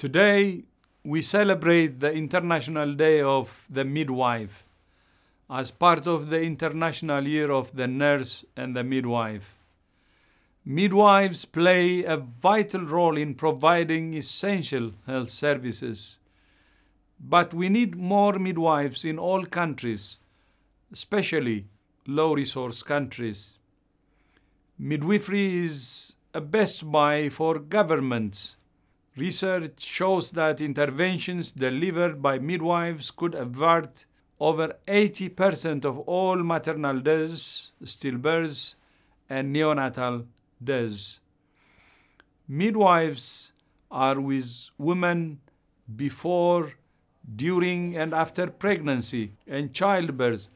Today, we celebrate the International Day of the Midwife as part of the International Year of the Nurse and the Midwife. Midwives play a vital role in providing essential health services. But we need more midwives in all countries, especially low-resource countries. Midwifery is a best buy for governments Research shows that interventions delivered by midwives could avert over 80% of all maternal deaths, stillbirths, and neonatal deaths. Midwives are with women before, during, and after pregnancy and childbirth,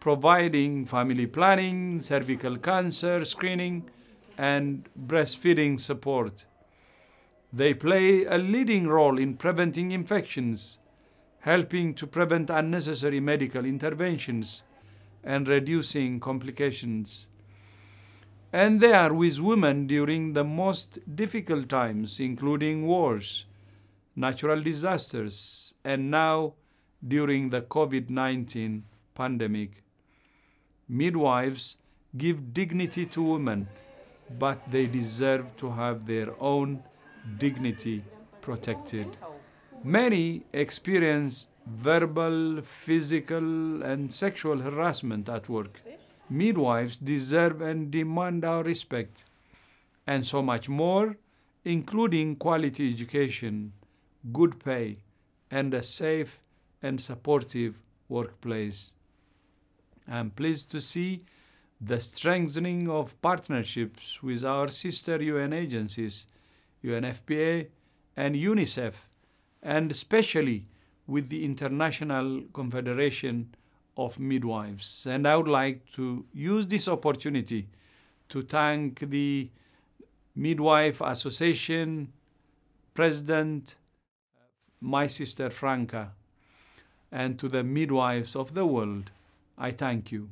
providing family planning, cervical cancer screening, and breastfeeding support. They play a leading role in preventing infections, helping to prevent unnecessary medical interventions, and reducing complications. And they are with women during the most difficult times, including wars, natural disasters, and now during the COVID 19 pandemic. Midwives give dignity to women, but they deserve to have their own dignity protected. Many experience verbal, physical, and sexual harassment at work. Midwives deserve and demand our respect, and so much more, including quality education, good pay, and a safe and supportive workplace. I'm pleased to see the strengthening of partnerships with our sister UN agencies UNFPA and UNICEF, and especially with the International Confederation of Midwives. And I would like to use this opportunity to thank the Midwife Association President, my sister Franca, and to the midwives of the world. I thank you.